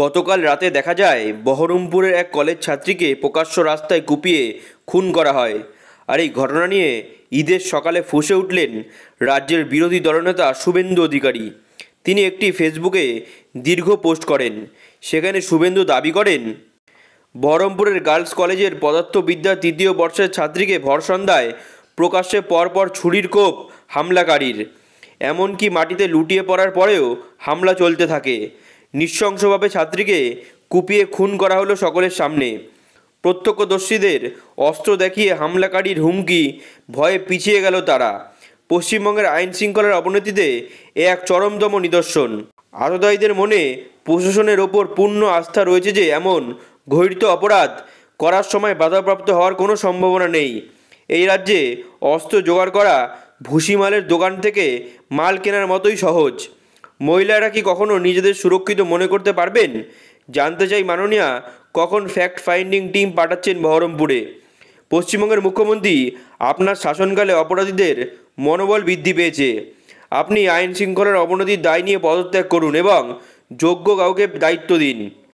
গতকাল রাতে দেখা যায় বহরমপুরের এক কলেজ ছাত্রীকে প্রকাশ্য রাস্তায় কুপিয়ে খুন করা হয় আর এই ঘটনা নিয়ে ঈদের সকালে ফুসে উঠলেন রাজ্যের বিরোধী দলনেতা শুভেন্দু অধিকারী তিনি একটি ফেসবুকে দীর্ঘ পোস্ট করেন সেখানে শুভেন্দু দাবি করেন বহরমপুরের গার্লস কলেজের পদার্থবিদ্যা তৃতীয় বর্ষের ছাত্রীকে ভরসন্ধ্যায় প্রকাশ্যে পরপর ছুরির কোপ হামলাকারীর এমনকি মাটিতে লুটিয়ে পড়ার পরেও হামলা চলতে থাকে নৃশংসভাবে ছাত্রীকে কুপিয়ে খুন করা হলো সকলের সামনে প্রত্যক্ষদর্শীদের অস্ত্র দেখিয়ে হামলাকারীর হুমকি ভয়ে পিছিয়ে গেল তারা পশ্চিমবঙ্গের আইন শৃঙ্খলার অবনতিতে এ এক চরমতম নিদর্শন আততায়ীদের মনে প্রশাসনের ওপর পূর্ণ আস্থা রয়েছে যে এমন ঘটিত অপরাধ করার সময় বাধাপ্রাপ্ত হওয়ার কোনো সম্ভাবনা নেই এই রাজ্যে অস্ত্র জোগাড় করা ভুসিমালের দোকান থেকে মাল কেনার মতোই সহজ মহিলারা কি কখনো নিজেদের সুরক্ষিত মনে করতে পারবেন জানতে চাই মাননীয়া কখন ফ্যাক্ট ফাইন্ডিং টিম পাঠাচ্ছেন বহরমপুরে পশ্চিমবঙ্গের মুখ্যমন্ত্রী আপনার শাসনকালে অপরাধীদের মনোবল বৃদ্ধি পেয়েছে আপনি আইন শৃঙ্খলার অবনতির দায় নিয়ে পদত্যাগ করুন এবং যোগ্য কাউকে দায়িত্ব দিন